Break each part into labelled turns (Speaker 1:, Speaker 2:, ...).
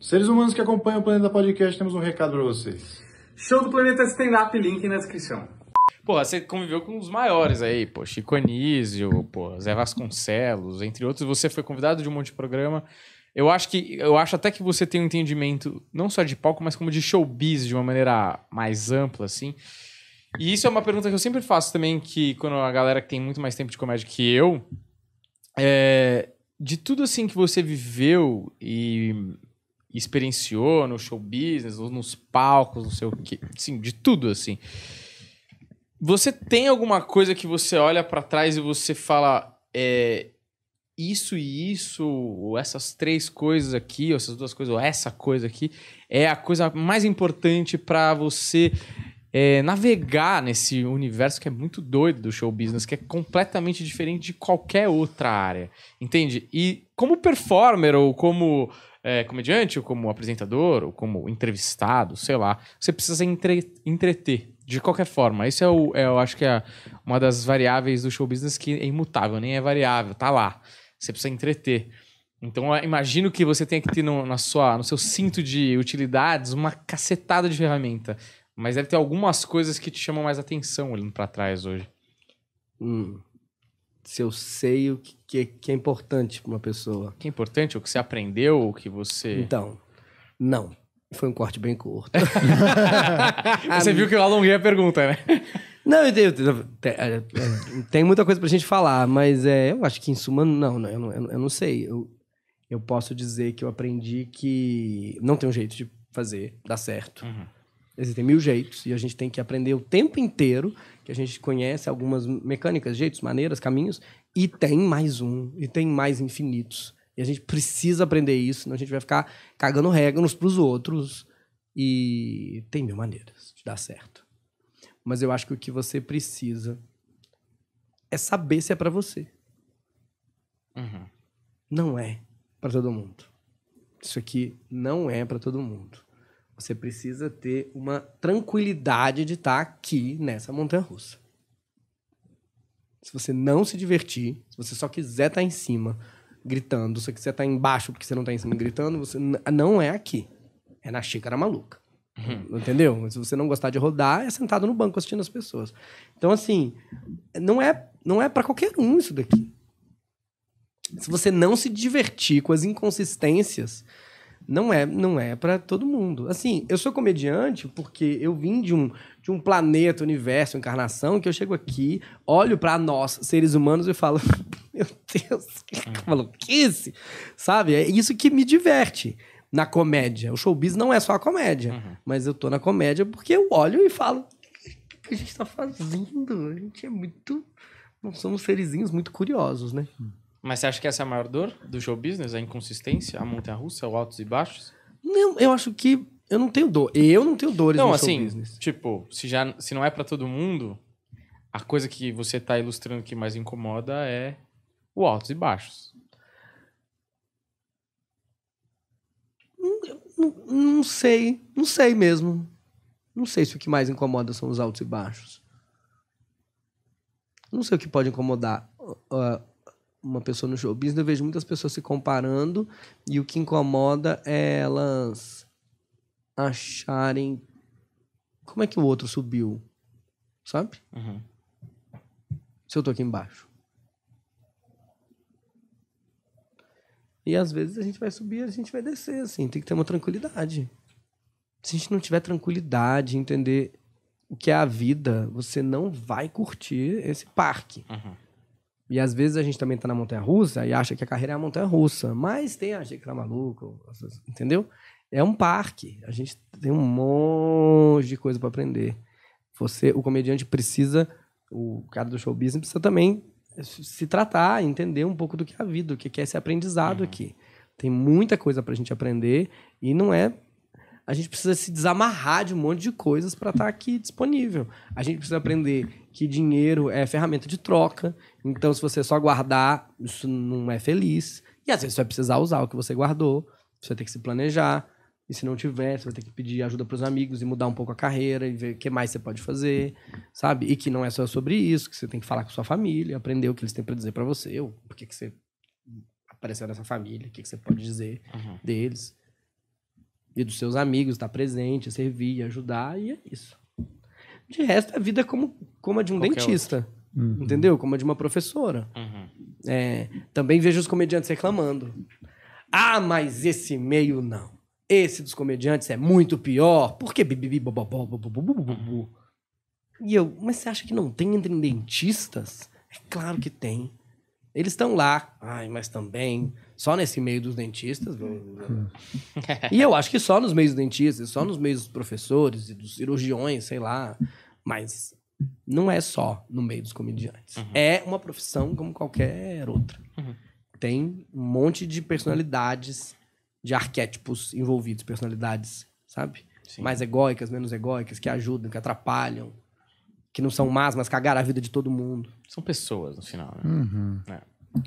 Speaker 1: Seres humanos que acompanham o Planeta Podcast, temos um recado para vocês. Show do Planeta Stand Up, link na descrição. Porra, você conviveu com os maiores aí, pô, Chico Anísio, pô, Zé Vasconcelos, entre outros. Você foi convidado de um monte de programa. Eu acho que eu acho até que você tem um entendimento não só de palco, mas como de showbiz de uma maneira mais ampla, assim. E isso é uma pergunta que eu sempre faço também, que quando a galera que tem muito mais tempo de comédia que eu, é, de tudo assim que você viveu e experienciou no show business, ou nos palcos, não sei o quê. Sim, de tudo, assim. Você tem alguma coisa que você olha para trás e você fala é, isso e isso, ou essas três coisas aqui, ou essas duas coisas, ou essa coisa aqui, é a coisa mais importante para você é, navegar nesse universo que é muito doido do show business, que é completamente diferente de qualquer outra área, entende? E como performer ou como é, comediante, ou como apresentador, ou como entrevistado, sei lá, você precisa entre, entreter. De qualquer forma, isso é, o, é eu acho que é uma das variáveis do show business que é imutável, nem é variável, tá lá. Você precisa entreter. Então, imagino que você tenha que ter no, na sua, no seu cinto de utilidades uma cacetada de ferramenta. Mas deve ter algumas coisas que te chamam mais atenção olhando para trás hoje.
Speaker 2: Hum. Se eu sei o que, que é, é importante para uma pessoa. O que é importante? O que você aprendeu? O que você. Então, não. Foi um corte bem curto. você viu que eu alonguei a pergunta, né? Não, eu, eu, eu, é, é, tem muita coisa pra gente falar, mas é, eu acho que em suma, não, né? não eu, não, eu não sei. Eu, eu posso dizer que eu aprendi que não tem um jeito de fazer, dar certo. Uhum. Existem mil jeitos e a gente tem que aprender o tempo inteiro que a gente conhece algumas mecânicas, jeitos, maneiras, caminhos e tem mais um e tem mais infinitos. E a gente precisa aprender isso, senão a gente vai ficar cagando regra uns pros outros e tem mil maneiras de dar certo. Mas eu acho que o que você precisa é saber se é para você. Uhum. Não é para todo mundo. Isso aqui não é para todo mundo. Você precisa ter uma tranquilidade de estar tá aqui nessa montanha russa. Se você não se divertir, se você só quiser estar tá em cima gritando, se você quiser estar tá embaixo porque você não está em cima gritando, você não é aqui. É na xícara maluca. Uhum. Entendeu? Se você não gostar de rodar, é sentado no banco assistindo as pessoas. Então, assim, não é, não é para qualquer um isso daqui. Se você não se divertir com as inconsistências não é, não é para todo mundo. Assim, eu sou comediante porque eu vim de um, de um planeta, universo, encarnação, que eu chego aqui, olho para nós, seres humanos, e falo, meu Deus, que hum. maluquice! Sabe? É isso que me diverte na comédia. O showbiz não é só a comédia, uhum. mas eu tô na comédia porque eu olho e falo, o que a gente tá fazendo? A gente é muito... Nós somos serizinhos muito curiosos, né? Hum.
Speaker 1: Mas você acha que essa é a maior dor do show business? A inconsistência, a montanha russa, os altos e baixos?
Speaker 2: Não, eu acho que eu não tenho dor. Eu não tenho dores não, no assim, show
Speaker 1: business. Tipo, se, já, se não é para todo mundo, a coisa que você está ilustrando que mais incomoda é o altos e baixos.
Speaker 2: Hum, não, não sei, não sei mesmo. Não sei se o que mais incomoda são os altos e baixos. Não sei o que pode incomodar. Uh, uma pessoa no show business, eu vejo muitas pessoas se comparando e o que incomoda é elas acharem como é que o outro subiu, sabe? Uhum. Se eu tô aqui embaixo. E às vezes a gente vai subir, a gente vai descer, assim, tem que ter uma tranquilidade. Se a gente não tiver tranquilidade, entender o que é a vida, você não vai curtir esse parque. Uhum. E às vezes a gente também está na montanha russa e acha que a carreira é a montanha russa, mas tem a gente que tá maluco, entendeu? É um parque. A gente tem um monte de coisa para aprender. Você, o comediante precisa, o cara do show business precisa também se tratar, entender um pouco do que é a vida, o que é esse aprendizado uhum. aqui. Tem muita coisa para a gente aprender e não é a gente precisa se desamarrar de um monte de coisas para estar tá aqui disponível. A gente precisa aprender que dinheiro é ferramenta de troca. Então, se você só guardar, isso não é feliz. E às vezes você vai precisar usar o que você guardou. Você vai ter que se planejar. E se não tiver, você vai ter que pedir ajuda para os amigos e mudar um pouco a carreira e ver o que mais você pode fazer, sabe? E que não é só sobre isso, que você tem que falar com sua família, aprender o que eles têm para dizer para você, ou por que você apareceu nessa família, o que, que você pode dizer uhum. deles e dos seus amigos, estar tá presente, servir, ajudar, e é isso. De resto, a vida é como, como a de um Qualquer dentista, uhum. entendeu? Como a de uma professora. Uhum. É, também vejo os comediantes reclamando. Ah, mas esse meio não. Esse dos comediantes é muito pior. Por que? bobobó, E eu, mas você acha que não tem entre dentistas? É claro que tem. Eles estão lá, ai, mas também só nesse meio dos dentistas. e eu acho que só nos meios dos dentistas, só nos meios dos professores e dos cirurgiões, sei lá. Mas não é só no meio dos comediantes. Uhum. É uma profissão como qualquer outra. Uhum. Tem um monte de personalidades, de arquétipos envolvidos, personalidades, sabe? Sim. Mais egóicas, menos egóicas, que ajudam, que atrapalham, que não são más, mas cagaram a vida de todo mundo. São pessoas, no final, né? Uhum. É.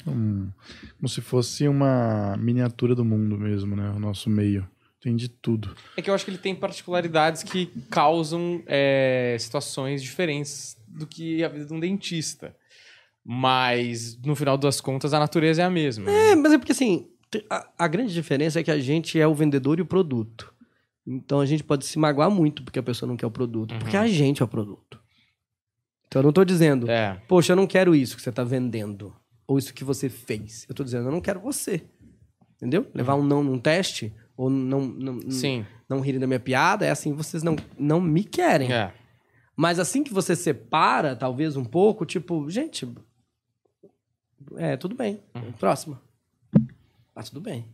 Speaker 1: Hum, como se fosse uma miniatura do mundo mesmo, né? O nosso meio. Tem de tudo. É que eu acho que ele tem particularidades que causam é, situações diferentes do que a vida de um dentista. Mas, no final das contas, a natureza é a mesma.
Speaker 2: Né? É, mas é porque assim, a, a grande diferença é que a gente é o vendedor e o produto. Então a gente pode se magoar muito porque a pessoa não quer o produto, uhum. porque a gente é o produto. Então eu não estou dizendo, é. poxa, eu não quero isso que você está vendendo, ou isso que você fez. Eu estou dizendo, eu não quero você. Entendeu? Levar um não num teste, ou não, não, Sim. não, não rirem da minha piada, é assim, vocês não, não me querem. É. Mas assim que você separa, talvez um pouco, tipo, gente, é, tudo bem. Uhum. Próxima. Tá tudo bem.